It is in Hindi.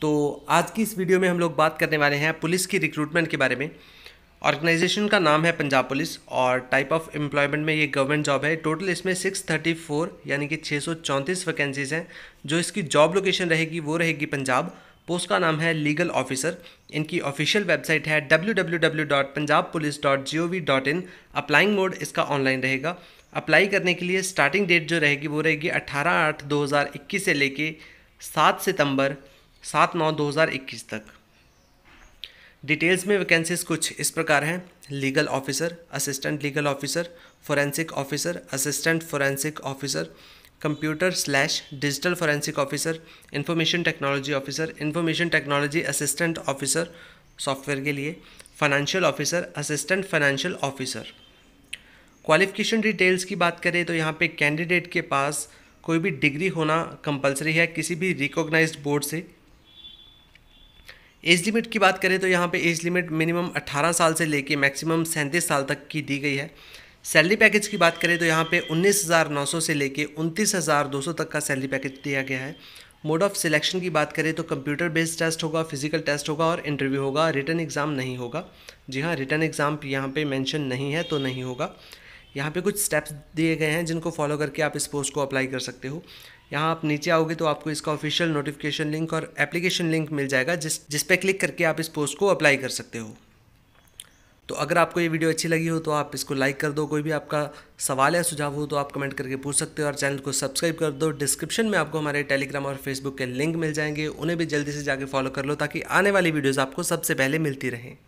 तो आज की इस वीडियो में हम लोग बात करने वाले हैं पुलिस की रिक्रूटमेंट के बारे में ऑर्गेनाइजेशन का नाम है पंजाब पुलिस और टाइप ऑफ एम्प्लॉयमेंट में ये गवर्नमेंट जॉब है टोटल इसमें 634 यानी कि छः वैकेंसीज हैं जो इसकी जॉब लोकेशन रहेगी वो रहेगी पंजाब पोस्ट का नाम है लीगल ऑफिसर इनकी ऑफिशियल वेबसाइट है डब्ल्यू अप्लाइंग मोड इसका ऑनलाइन रहेगा अप्लाई करने के लिए स्टार्टिंग डेट जो रहेगी वो रहेगी अट्ठारह आठ दो से लेके सात सितंबर सात नौ दो हज़ार इक्कीस तक डिटेल्स में वैकेंसीज कुछ इस प्रकार हैं legal officer assistant legal officer forensic officer assistant forensic officer computer slash digital forensic officer information technology officer information technology assistant officer software के लिए financial officer assistant financial officer qualification details की बात करें तो यहाँ पे कैंडिडेट के पास कोई भी डिग्री होना कंपलसरी है किसी भी रिकॉग्नाइज्ड बोर्ड से एज लिमिट की बात करें तो यहाँ पे एज लिमिट मिनिमम 18 साल से लेके मैक्सिमम सैंतीस साल तक की दी गई है सैलरी पैकेज की बात करें तो यहाँ पे 19,900 से लेके 29,200 तक का सैलरी पैकेज दिया गया है मोड ऑफ सिलेक्शन की बात करें तो कंप्यूटर बेस्ड टेस्ट होगा फिजिकल टेस्ट होगा और इंटरव्यू होगा रिटर्न एग्ज़ाम नहीं होगा जी हाँ रिटर्न एग्ज़ाम यहाँ पर मैंशन नहीं है तो नहीं होगा यहाँ पे कुछ स्टेप्स दिए गए हैं जिनको फॉलो करके आप इस पोस्ट को अप्लाई कर सकते हो यहाँ आप नीचे आओगे तो आपको इसका ऑफिशियल नोटिफिकेशन लिंक और एप्लीकेशन लिंक मिल जाएगा जिस जिस पे क्लिक करके आप इस पोस्ट को अप्लाई कर सकते हो तो अगर आपको ये वीडियो अच्छी लगी हो तो आप इसको लाइक कर दो कोई भी आपका सवाल या सुझाव हो तो आप कमेंट करके पूछ सकते हो और चैनल को सब्सक्राइब कर दो डिस्क्रिप्शन में आपको हमारे टेलीग्राम और फेसबुक के लिंक मिल जाएंगे उन्हें भी जल्दी से जाके फॉलो कर लो ताकि आने वाली वीडियोज़ आपको सबसे पहले मिलती रहें